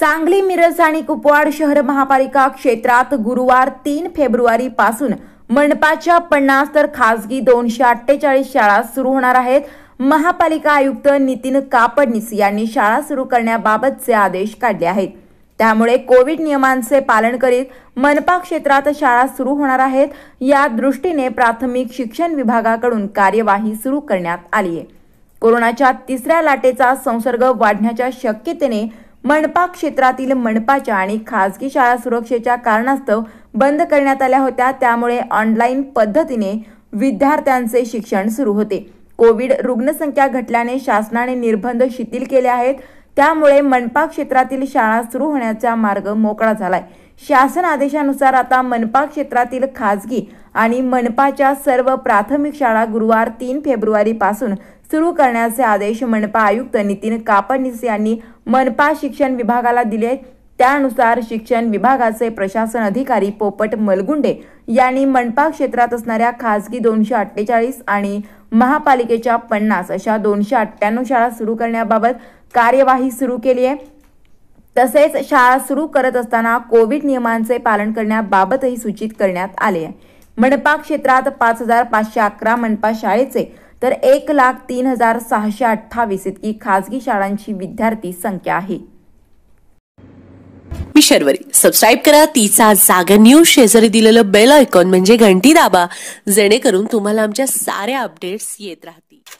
सांगली मिरज आणि कुपवाड शहर महापालिका क्षेत्रात गुरुवार तीन पासून मनपाच्या पन्नास तर खासगी दोनशे अठ्ठेचाळीस शाळा सुरू होणार आहेत महापालिका आयुक्त नितीन कापडनीस यांनी शाळा सुरू करण्याबाबतचे आदेश काढले आहेत त्यामुळे कोविड नियमांचे पालन करीत मनपा क्षेत्रात शाळा सुरू होणार आहेत या दृष्टीने प्राथमिक शिक्षण विभागाकडून कार्यवाही सुरू करण्यात आली आहे कोरोनाच्या तिसऱ्या लाटेचा संसर्ग वाढण्याच्या शक्यतेने मनपा क्षेत्रातील मनपाच्या आणि खाजगी शाळा सुरक्षेच्या कारणास्तव बंद करण्यात आल्या होत्या त्यामुळे ऑनलाईन पद्धतीने विद्यार्थ्यांचे शिक्षण सुरू होते कोविड रुग्णसंख्या घटल्याने शासनाने निर्बंध शिथिल केले आहेत त्यामुळे मनपा क्षेत्रातील शाळा सुरू होण्याचा मार्ग मोकळा झालाय शासन आदेशानुसार आता मनपा क्षेत्रातील खाजगी आणि मनपाच्या सर्व प्राथमिक शाळा गुरुवार तीन फेब्रुवारीपासून सुरू करण्याचे आदेश मनपा आयुक्त नितीन कापडनीस यांनी मनपा शिक्षण विभागाला दिले त्यानुसार शिक्षण विभागाचे प्रशासन अधिकारी पोपट मलगुंडे यांनी मनपा क्षेत्रात असणाऱ्या खासगी दोनशे अठ्ठेचाळीस आणि महापालिकेच्या पन्नास अशा दोनशे अठ्ठ्याण्णव शाळा सुरू करण्याबाबत कार्यवाही सुरू केली आहे तसेच शाळा सुरू करत असताना कोविड नियमांचे पालन करण्याबाबतही सूचित करण्यात आले आहे मनपा क्षेत्रात पाच हजार पाचशे अकरा मनपा शाळेचे तर एक लाख तीन हजार सहाशे अठ्ठावीस इतकी खासगी शाळांची विद्यार्थी संख्या आहे मी शर्वरी सबस्क्राईब करा तिचा जागा न्यूज शेजारी दिलेलं बेल आयकॉन म्हणजे घंटी दाबा जेणेकरून तुम्हाला आमच्या साऱ्या अपडेट्स येत राहतील